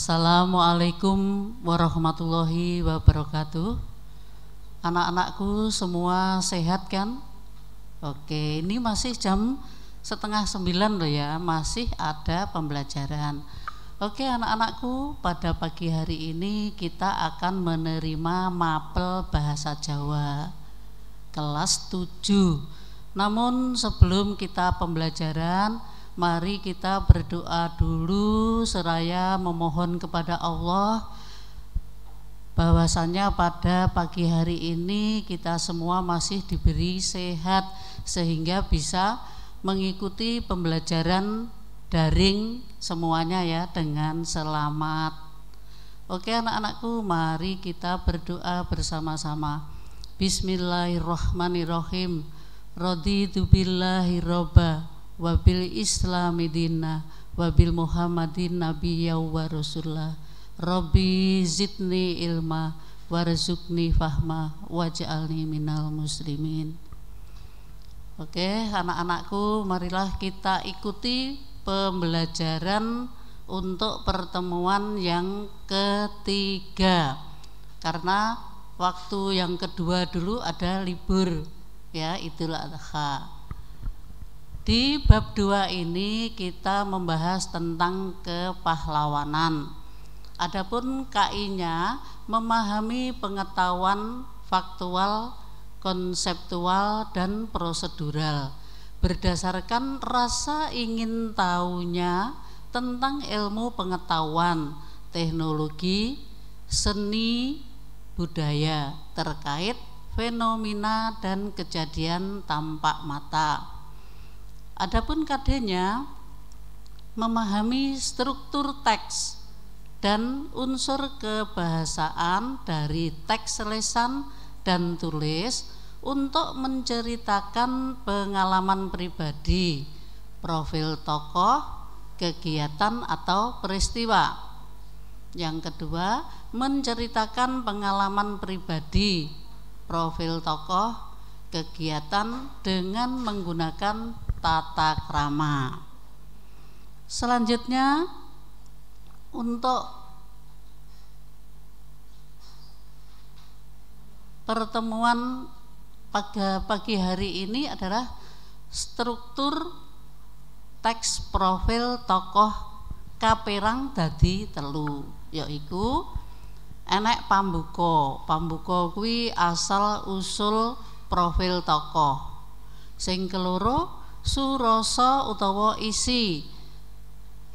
Assalamualaikum warahmatullahi wabarakatuh. Anak-anakku semua sehat kan? Oke, ini masih jam setengah sembilan loh ya, masih ada pembelajaran. Oke anak-anakku, pada pagi hari ini kita akan menerima mapel bahasa Jawa kelas 7. Namun sebelum kita pembelajaran, mari kita berdoa dulu seraya memohon kepada Allah bahwasanya pada pagi hari ini kita semua masih diberi sehat sehingga bisa mengikuti pembelajaran daring semuanya ya dengan selamat. Oke anak-anakku, mari kita berdoa bersama-sama. Bismillahirrahmanirrahim. Raditu billahi robah wabil islami dina wabil muhammadin Nabi ya wa rasulullah rabbi zidni ilma warzukni fahma waj'alni minal muslimin Oke, anak-anakku, marilah kita ikuti pembelajaran untuk pertemuan yang ketiga. Karena waktu yang kedua dulu ada libur, ya, itulah. Adha. Di bab dua ini kita membahas tentang kepahlawanan. Adapun KI-nya memahami pengetahuan faktual, konseptual dan prosedural berdasarkan rasa ingin tahunya tentang ilmu pengetahuan, teknologi, seni, budaya terkait fenomena dan kejadian tampak mata. Adapun KD-nya memahami struktur teks dan unsur kebahasaan dari teks lesan dan tulis untuk menceritakan pengalaman pribadi, profil tokoh, kegiatan atau peristiwa. Yang kedua, menceritakan pengalaman pribadi, profil tokoh, kegiatan dengan menggunakan tata krama. Selanjutnya untuk pertemuan pada pagi hari ini adalah struktur teks profil tokoh kaperang dadi telu yaitu enek Pambuko, pambuko kuwi asal usul profil tokoh sing keloro surasa utawa isi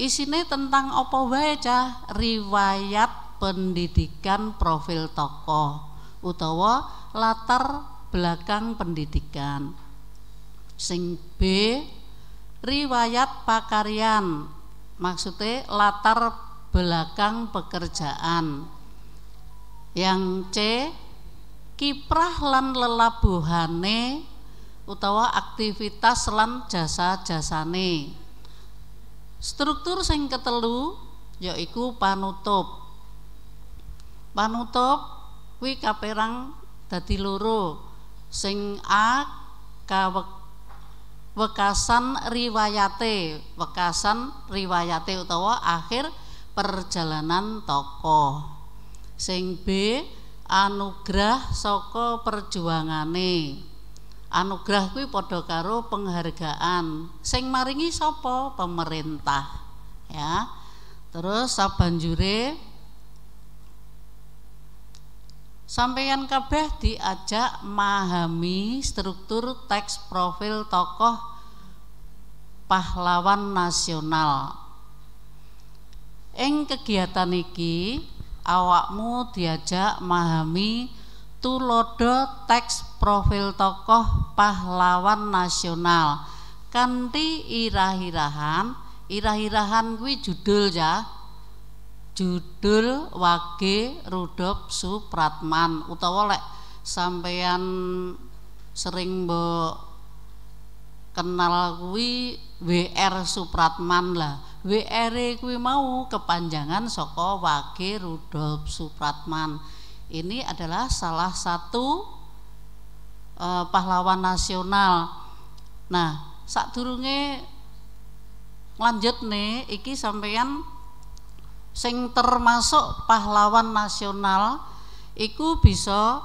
isine tentang apa wae cah riwayat pendidikan profil tokoh utawa latar belakang pendidikan sing B riwayat pakarian maksudnya latar belakang pekerjaan yang C kiprah lan lelabuhane utawa aktivitas lan jasa-jasane. Struktur sing ketelu yaiku panutup. Panutup kuwi kaperang dadi loro. Sing A kawek wekasan riwayate, wekasan riwayate utawa akhir perjalanan tokoh. Sing B anugerah saka perjuangane. Anugerah kuwi padha karo penghargaan. Sing maringi sapa? Pemerintah. Ya. Terus sabanjure sampeyan kabeh diajak memahami struktur teks profil tokoh pahlawan nasional. Ing kegiatan iki awakmu diajak memahami itu lodo teks profil tokoh pahlawan nasional kanti irah-irahan irah-irahan kuwi judul ya judul Wage Rudop Supratman utawa lek sampeyan sering bo kenal kuwi WR Supratman lah WR e kuwi mau kepanjangan saka Wage Rudolf Supratman ini adalah salah satu e, pahlawan nasional. Nah, saat durunge lanjut nih, iki sampeyan sing termasuk pahlawan nasional iku bisa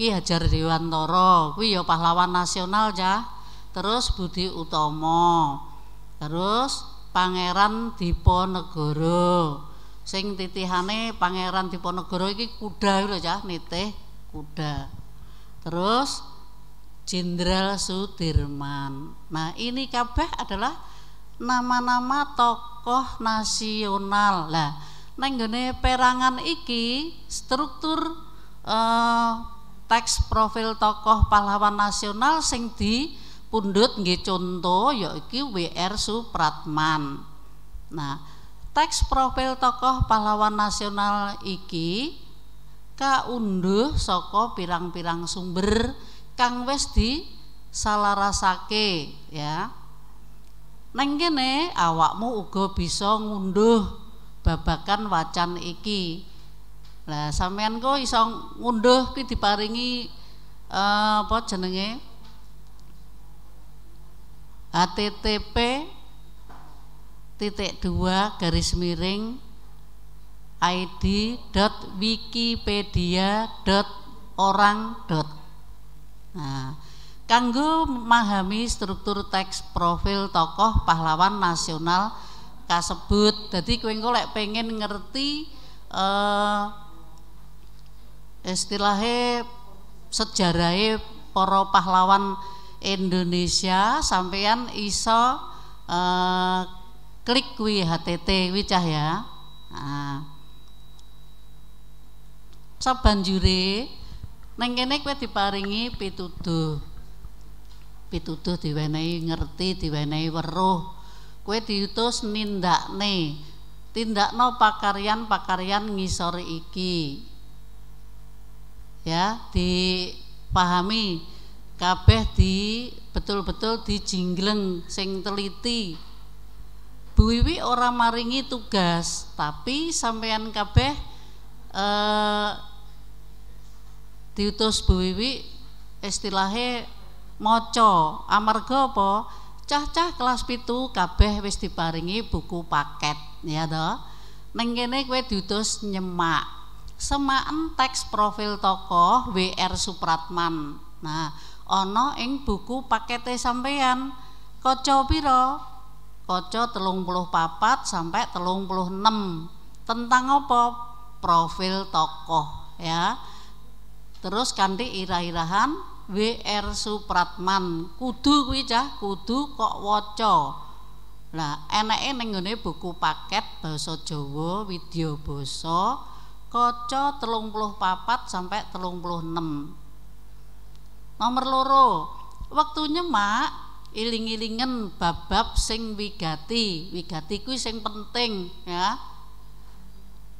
Ki Hajar dewantoro, kuwi ya pahlawan nasional ya. Terus Budi Utomo. Terus Pangeran Diponegoro sing titihane Pangeran Diponegoro iki kuda lho cah nitih kuda. Terus Jenderal Sudirman. Nah, ini kabeh adalah nama-nama tokoh nasional. Lah, neng perangan iki struktur eh, teks profil tokoh pahlawan nasional sing di pundut nggih contoh ya iki WR Supratman. Nah, Teks profil tokoh pahlawan nasional iki kaunduh saka pirang-pirang sumber kang wis di salarasake ya. Neng awakmu uga bisa ngunduh babakan wacan iki. Lah sampean kok iso ngunduh ki diparingi uh, apa jenenge? http titik dua garis miring id dot dot wikipedia orang dot Nah, kanggo memahami struktur teks profil tokoh pahlawan nasional kasebut. Jadi kue lek pengen ngerti eh istilahnya sejarahnya para pahlawan Indonesia sampean iso eh, klik WHTT wicah ya nah. sabanjure neng kene kowe diparingi pituduh pituduh diwenei ngerti diwenei weruh Kue diutus nindakne tindakno pakarian-pakarian ngisori iki ya dipahami kabeh di betul-betul dijingleng sing teliti Bu Wiwi ora maringi tugas, tapi sampean kabeh eh, diutus Bu Wiwi istilahnya moco amarga apa cah-cah kelas pitu kabeh wis diparingi buku paket ya to. ning kene kowe diutus nyemak semaan teks profil tokoh WR Supratman nah ono ing buku pakete sampean kaca pira Kaca telung puluh papat sampai telung puluh enam tentang apa profil tokoh ya terus kandi irah-irahan WR Supratman kudu kuwi kudu kok waca Nah, eneke ning ngene buku paket basa Jawa Widya telung puluh papat sampai telung puluh enam Nomor loro, waktunya nyemak iling-ilingen babab sing wigati. Wigati kuwi sing penting ya.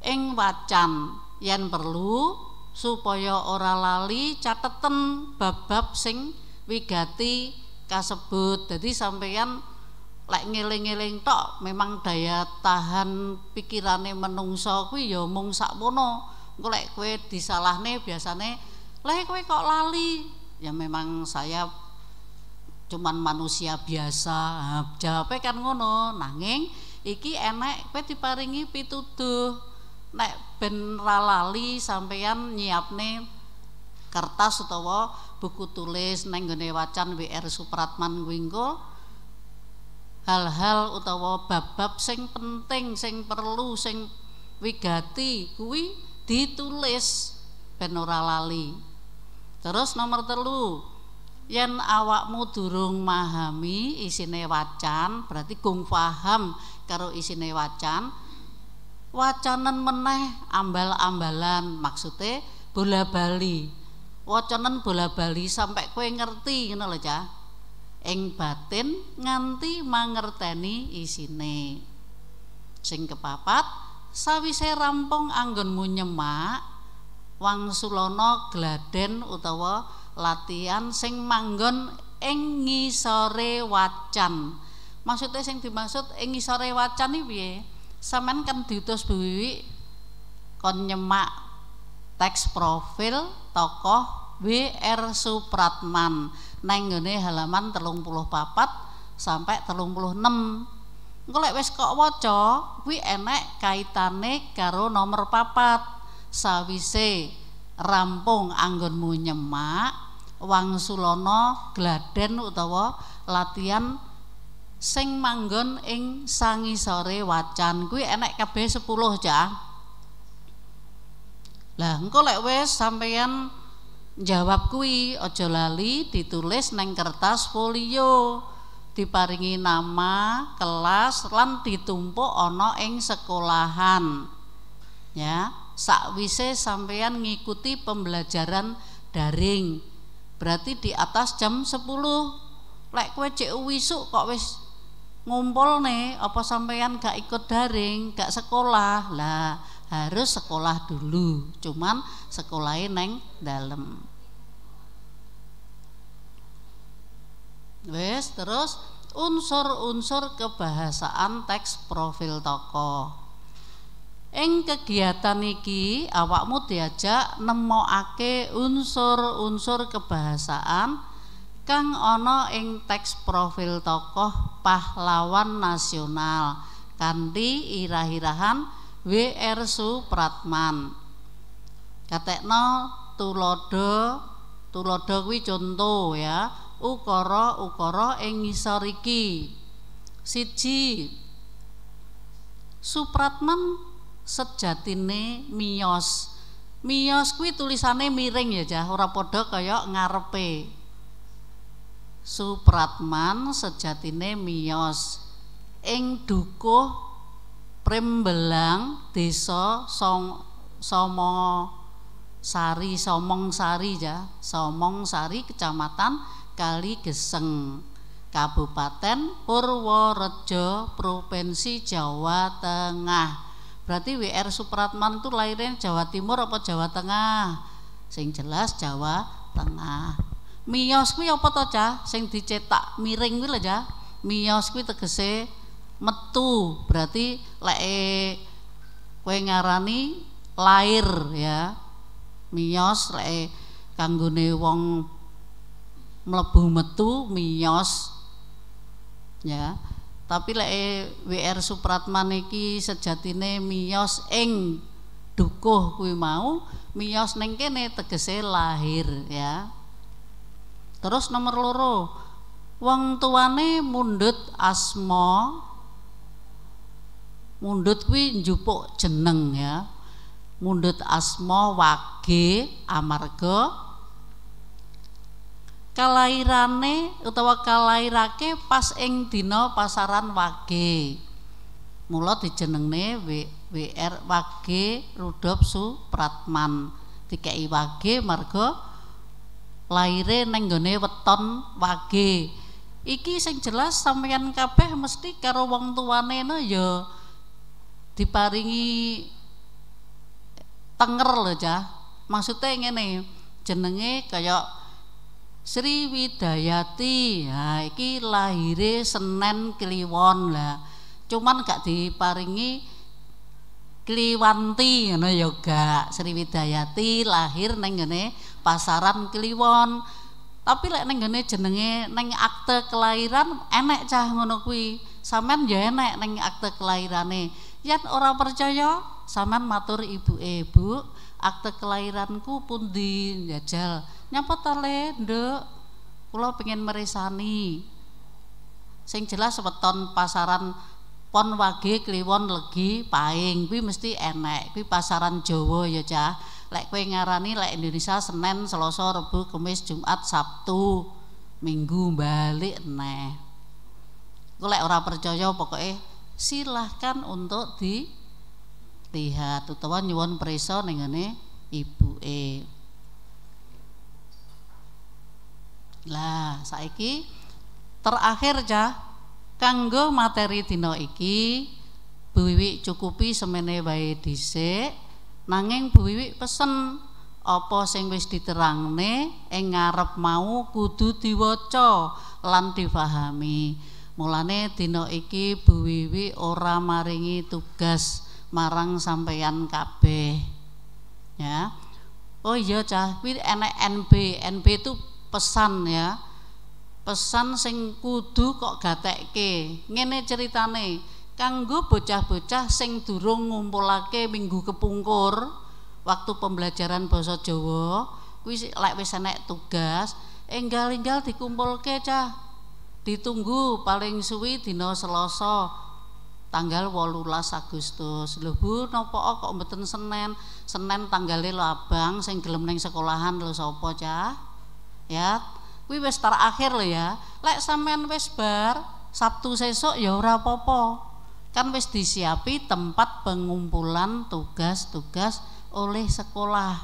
Ing wacan yen perlu supaya ora lali cateten babab sing wigati kasebut. Jadi sampeyan lek ngeling-eling tok memang daya tahan pikirane menungso kuwi ya mung sakmono. Engko lek kowe disalahne biasane lek kowe kok lali ya memang saya cuman manusia biasa jawabnya kan ngono nanging iki enek kowe diparingi pituduh nek ben lali sampeyan nyiapne kertas utawa buku tulis neng gede wacan WR Supratman Winggo hal-hal utawa bab-bab sing penting sing perlu sing wigati kuwi ditulis ben lali terus nomor telu yen awakmu durung memahami isine wacan berarti gung paham karo isine wacan wacanen meneh ambal-ambalan maksudnya bola bali wacanen bola bali sampai kue ngerti ngono lho cah ing batin nganti mangerteni isine sing kepapat sawise rampung anggonmu nyemak Wang Sulono, gladen utawa latihan sing manggon ing ngisore wacan. Maksudnya sing dimaksud engi sore wacan iki piye? Saman kan diutus Bu kon nyemak teks profil tokoh W.R. Supratman Neng ngene halaman papat sampai 36. Engko lek wis kok waca kuwi enek kaitane karo nomor papat sawise rampung anggonmu nyemak wang sulono gladen utawa latihan sing manggon ing sangisore wacan kuwi enek kabeh 10 ja lah engko lek wis sampeyan jawab kuwi aja lali ditulis neng kertas folio diparingi nama kelas lan ditumpuk ana ing sekolahan ya sakwise sampean ngikuti pembelajaran daring berarti di atas jam 10 lek kowe cek wisuk kok wis ngumpul nih apa sampean gak ikut daring gak sekolah lah harus sekolah dulu cuman sekolahin neng dalam wes terus unsur-unsur kebahasaan teks profil tokoh Ing kegiatan iki awakmu diajak nemokake unsur-unsur kebahasaan kang ana ing teks profil tokoh pahlawan nasional kanthi irah-irahan WR Supratman. Katekno tulodo tulodo kuwi conto ya, ukara-ukara ing ngisor iki. Siji Supratman sejatine Mios Mios kuwi tulisane miring ya Jah, ora padha kaya ngarepe. Supratman sejatine Mios ing dukuh Prembelang desa Song Somo Sari Somong Sari ya, Somong Sari Kecamatan Kali Geseng. Kabupaten Purworejo, Provinsi Jawa Tengah. Berarti WR Supratman itu lahirnya Jawa Timur apa Jawa Tengah? Sing jelas Jawa Tengah. Mios kuwi apa to, Cah? Sing dicetak miring kuwi lho, Cah. Mios kuwi tegese metu. Berarti lek kowe ngarani lahir ya. mios lek kanggone wong mlebu metu mios ya. Tapi lek WR Supratman iki sejatine miyos ing dukuh kuwi mau miyos ning kene tegese lahir ya. Terus nomor loro, wong tuane mundut asma mundut kuwi njupuk jeneng ya. mundut asma wage amarga kalairane utawa kalairake pas ing dina pasaran wage. Mula dijenengne WR Wage Rudolf Supratman. dikei Wage marga laire nenggone gone weton Wage. Iki sing jelas sampeyan kabeh mesti karo wong tuwane no ya diparingi tenger lho ja. Maksudnya ngene, jenenge kayak Sri Widayati. Ha iki lahiri Senen Kliwon lah. Cuman gak diparingi Kliwanti ngono ya gak. Sri Widayati lahir ning ngene pasaran Kliwon. Tapi lek ning ngene jenenge ning akte kelahiran enek cah ngono kuwi. Sampeyan ya enek neng akte kelahirane. Yen ora percaya, sampean matur ibu-ibu akte kelahiranku di Jajal nyapa tole de kulo pengen meresani sing jelas weton pasaran pon wage kliwon legi paing kuwi mesti enek kuwi pasaran Jawa ya cah lek kowe ngarani lek Indonesia Senin Selasa Rebu Kamis Jumat Sabtu Minggu balik neh kowe lek ora percaya pokoke silahkan untuk dilihat utawa nyuwun preso ning ngene ibuke Lah saiki terakhir cah kanggo materi dina iki Bu cukupi semene wae dhisik nanging Bu pesen opo sing wis diterangne ing ngarep mau kudu diwaca lan difahami. Mulane dina iki Bu ora maringi tugas marang sampeyan kabeh. Ya. Oh iya cah, wi enek NB. NB itu pesan ya pesan sing kudu kok gatekke ngene ceritane kanggo bocah-bocah sing durung ngumpulake minggu kepungkur waktu pembelajaran bahasa Jawa kuwi lek wis enek tugas enggal-enggal dikumpulke cah ditunggu paling suwi dina Selasa tanggal 18 Agustus. Lho Bu, napa kok mboten Senin? Senin tanggalnya lo Abang sing gelem ning sekolahan lo sapa cah? ya kuwi wis terakhir lho ya lek sampean wis bar Sabtu sesuk ya ora apa-apa kan wis disiapi tempat pengumpulan tugas-tugas oleh sekolah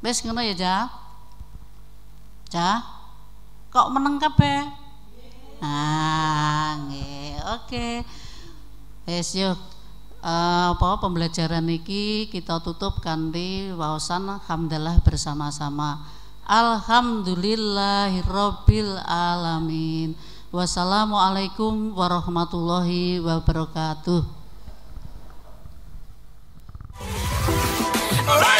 wis ngono ya Ja Ja kok meneng kabeh nah oke okay. wis yuk Uh, pembelajaran iki kita tutup kanthi wawasan alhamdulillah bersama-sama. Alhamdulillahirabbil alamin. Wassalamualaikum warahmatullahi wabarakatuh.